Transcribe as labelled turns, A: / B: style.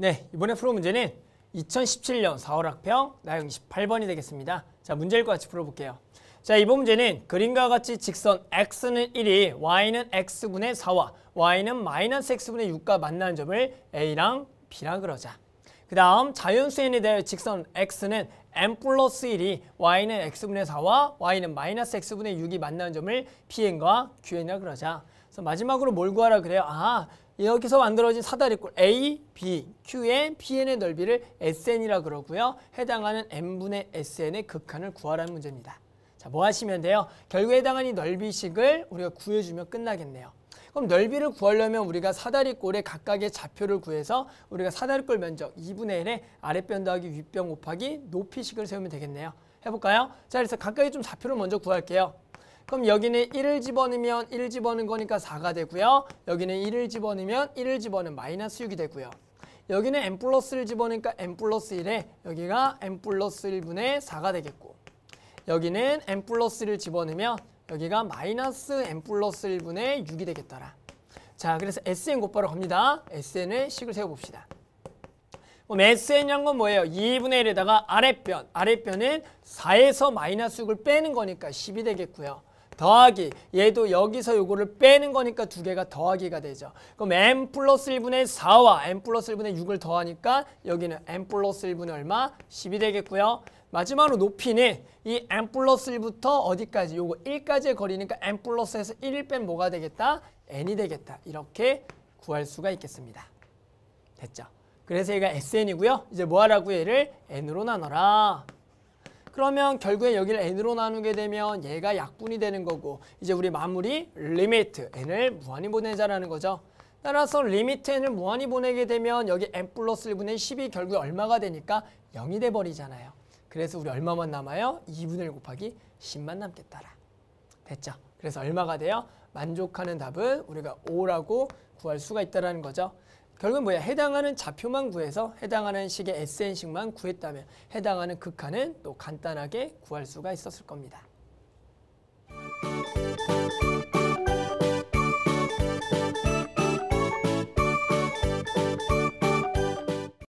A: 네, 이번에 풀어 문제는 2017년 4월 학평 나영 28번이 되겠습니다. 자, 문제일과 같이 풀어볼게요. 자, 이번 문제는 그림과 같이 직선 x는 1이 y는 x분의 4와 y는 마이너스 x분의 6과 만나는 점을 a랑 b랑 그러자. 그 다음 자연수인에 대해 직선 x는 n 플러스 1이 y는 x분의 4와 y는 마이너스 x분의 6이 만나는 점을 pn과 qn이라 그러자. 그래서 마지막으로 뭘 구하라 그래요? 아, 여기서 만들어진 사다리꼴 A, B, Q의 PN의 넓이를 SN이라 그러고요. 해당하는 N분의 SN의 극한을 구하라는 문제입니다. 자, 뭐 하시면 돼요? 결국에 해당하는 이 넓이식을 우리가 구해주면 끝나겠네요. 그럼 넓이를 구하려면 우리가 사다리꼴의 각각의 좌표를 구해서 우리가 사다리꼴 면적 2분의 1에 아랫변 더하기 윗변 곱하기 높이식을 세우면 되겠네요. 해볼까요? 자, 그래서 각각의 좀 좌표를 먼저 구할게요. 그럼 여기는 1을 집어넣으면 1을 집어넣은 거니까 4가 되고요. 여기는 1을 집어넣으면 1을 집어넣은 마이너스 6이 되고요. 여기는 n 플러스 를 집어넣으니까 n 플러스 1에 여기가 n 플러스 1분의 4가 되겠고 여기는 n 플러스 를 집어넣으면 여기가 마이너스 n 플러스 1분의 6이 되겠더라. 자, 그래서 SN 곧바로 갑니다. SN의 식을 세워봅시다. 그럼 SN이란 건 뭐예요? 2분의 1에다가 아랫변, 아랫변은 4에서 마이너스 6을 빼는 거니까 10이 되겠고요. 더하기 얘도 여기서 요거를 빼는 거니까 두 개가 더하기가 되죠. 그럼 m 플러스 1분의 4와 m 플러스 1분의 6을 더하니까 여기는 m 플러스 1분의 얼마? 10이 되겠고요. 마지막으로 높이는 이 m 플러스 1부터 어디까지 요거 1까지의 거리니까 m 플러스에서 1을 뺀 뭐가 되겠다? n이 되겠다. 이렇게 구할 수가 있겠습니다. 됐죠? 그래서 얘가 sn이고요. 이제 뭐하라고 얘를 n으로 나눠라. 그러면 결국에 여기를 n으로 나누게 되면 얘가 약분이 되는 거고 이제 우리 마무리 리미트 n을 무한히 보내자라는 거죠. 따라서 리미트 n을 무한히 보내게 되면 여기 n 플러스 1분의 10이 결국에 얼마가 되니까 0이 돼버리잖아요. 그래서 우리 얼마만 남아요? 2분을 곱하기 10만 남겠다라. 됐죠? 그래서 얼마가 돼요? 만족하는 답은 우리가 5라고 구할 수가 있다는 거죠. 결국 은 뭐야? 해당하는 좌표만 구해서 해당하는 식의 SN식만 구했다면 해당하는 극한은 또 간단하게 구할 수가 있었을 겁니다.